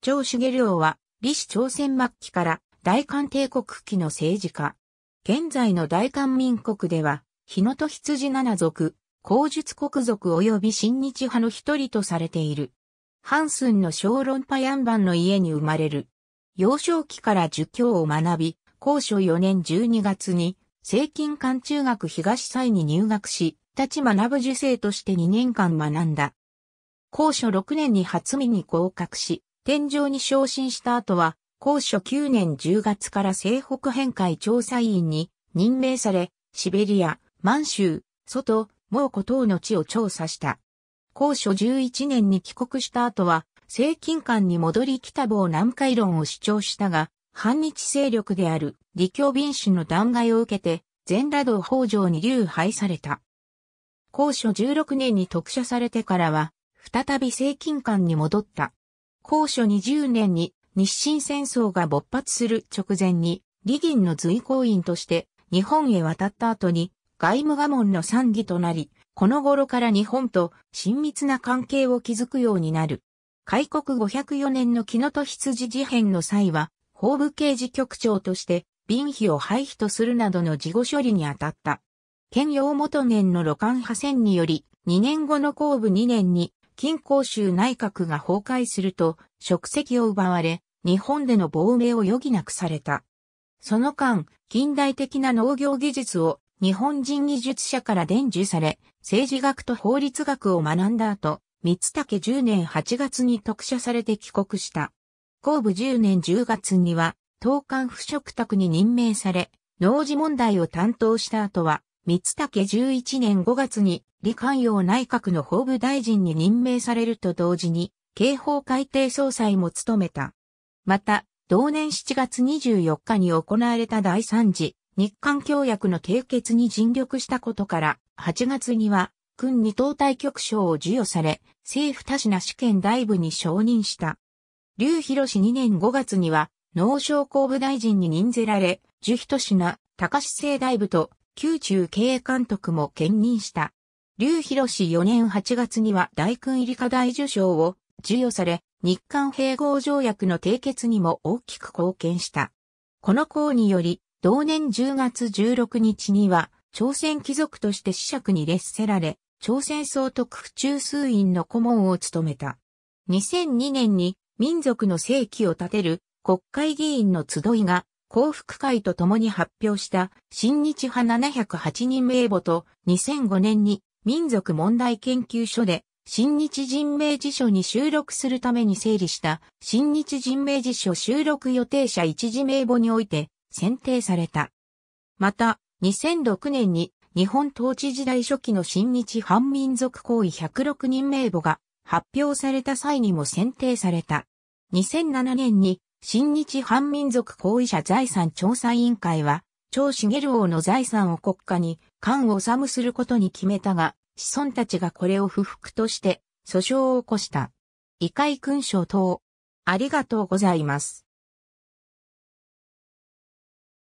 張茂良は、李氏朝鮮末期から大韓帝国期の政治家。現在の大韓民国では、日野と羊七族、皇術国族及び新日派の一人とされている。ハンスンの小論派ヤンバンの家に生まれる。幼少期から儒教を学び、高所4年12月に、聖金館中学東祭に入学し、立ち学ぶ受精として2年間学んだ。高所6年に初見に合格し、天井に昇進した後は、高所9年10月から西北変海調査員に任命され、シベリア、満州、外、蒙古等の地を調査した。高所11年に帰国した後は、政近間に戻り北棒南海論を主張したが、反日勢力である李教敏氏の弾劾を受けて、全裸道北条に流廃された。高所16年に特赦されてからは、再び政近間に戻った。高所20年に日清戦争が勃発する直前に、李銀の随行員として日本へ渡った後に外務我門の参議となり、この頃から日本と親密な関係を築くようになる。開国504年の木野と羊事変の際は、法部刑事局長として、便費を廃棄とするなどの事後処理に当たった。兼用元年の露館派遷により、2年後の後部2年に、金光州内閣が崩壊すると、職責を奪われ、日本での亡命を余儀なくされた。その間、近代的な農業技術を日本人技術者から伝授され、政治学と法律学を学んだ後、三竹10年8月に特赦されて帰国した。後部10年10月には、東館不食卓に任命され、農事問題を担当した後は、三竹十一年五月に李寛陽内閣の法務大臣に任命されると同時に、刑法改定総裁も務めた。また、同年7月24日に行われた第3次日韓協約の締結に尽力したことから、8月には、軍二等対局賞を授与され、政府多品試験大部に承認した。劉博氏2年5月には、農商工部大臣に任ぜられ、樹人品、高市政大部と宮中経営監督も兼任した。劉広氏4年8月には大君入り課題受賞を授与され、日韓併合条約の締結にも大きく貢献した。この功により、同年10月16日には、朝鮮貴族として子爵に列せられ、朝鮮総督府中枢院の顧問を務めた。2002年に民族の正規を立てる国会議員の集いが幸福会と共に発表した新日派708人名簿と2005年に民族問題研究所で新日人名辞書に収録するために整理した新日人名辞書収録予定者一時名簿において選定された。また、2006年に日本統治時代初期の新日反民族行為106人名簿が発表された際にも選定された。2007年に新日反民族行為者財産調査委員会は、長茂王の財産を国家に、官を治することに決めたが、子孫たちがこれを不服として、訴訟を起こした。異界勲章等。ありがとうございます。